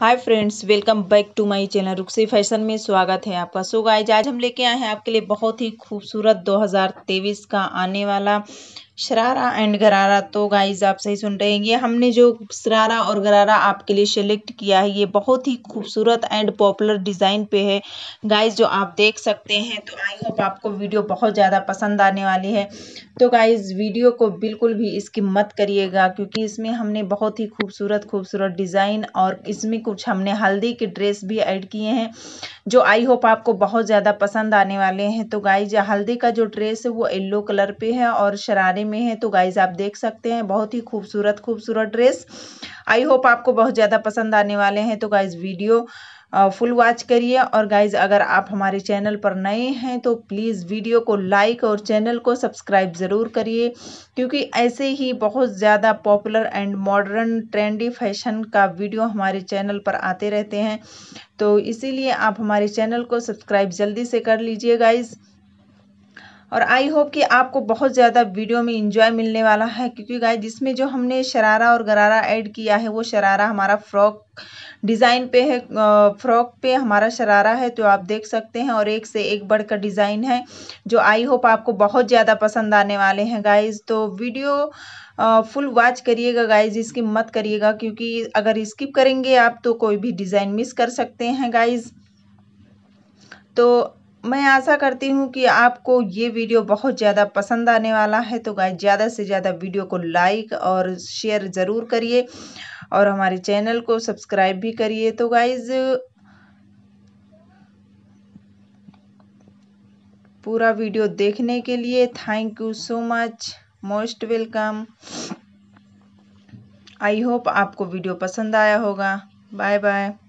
hi friends welcome back to my channel Ruksi fashion में स्वागत है आपका सो गाइज आज हम लेके आए हैं आपके लिए बहुत ही खूबसूरत 2023 का आने वाला शरारा एंड गरारा तो गाइज आप सही सुन रहे हैं ये हमने जो शरारा और गरारा आपके लिए सेलेक्ट किया है ये बहुत ही खूबसूरत एंड पॉपुलर डिज़ाइन पे है गाइज जो आप देख सकते हैं तो आई होप आपको वीडियो बहुत ज़्यादा पसंद आने वाली है तो गाइज वीडियो को बिल्कुल भी इसकी मत करिएगा क्योंकि इसमें हमने बहुत ही खूबसूरत खूबसूरत डिज़ाइन और इसमें कुछ हमने हल्दी के ड्रेस भी ऐड किए हैं जो आई होप आपको बहुत ज़्यादा पसंद आने वाले हैं तो गाइज हल्दी का जो ड्रेस है वो येल्लो कलर पे है और शरारे में है तो गाइज आप देख सकते हैं बहुत ही खूबसूरत खूबसूरत ड्रेस आई होप आपको बहुत ज़्यादा पसंद आने वाले हैं तो गाइज वीडियो फुल वॉच करिए और गाइज अगर आप हमारे चैनल पर नए हैं तो प्लीज़ वीडियो को लाइक और चैनल को सब्सक्राइब ज़रूर करिए क्योंकि ऐसे ही बहुत ज़्यादा popular and modern trendy fashion का वीडियो हमारे चैनल पर आते रहते हैं तो इसीलिए आप हमारे चैनल को सब्सक्राइब जल्दी से कर लीजिए गाइज़ और आई होप कि आपको बहुत ज़्यादा वीडियो में इंजॉय मिलने वाला है क्योंकि गाय जिसमें जो हमने शरारा और गरारा ऐड किया है वो शरारा हमारा फ्रॉक डिज़ाइन पे है फ्रॉक पे हमारा शरारा है तो आप देख सकते हैं और एक से एक बढ़कर डिज़ाइन है जो आई होप आपको बहुत ज़्यादा पसंद आने वाले हैं गाइज तो वीडियो फुल वॉच करिएगा गाइज इसकी मत करिएगा क्योंकि अगर स्किप करेंगे आप तो कोई भी डिज़ाइन मिस कर सकते हैं गाइज तो मैं आशा करती हूँ कि आपको ये वीडियो बहुत ज़्यादा पसंद आने वाला है तो गाइस ज़्यादा से ज़्यादा वीडियो को लाइक और शेयर ज़रूर करिए और हमारे चैनल को सब्सक्राइब भी करिए तो गाइज़ पूरा वीडियो देखने के लिए thank you so much most welcome I hope आपको वीडियो पसंद आया होगा बाय बाय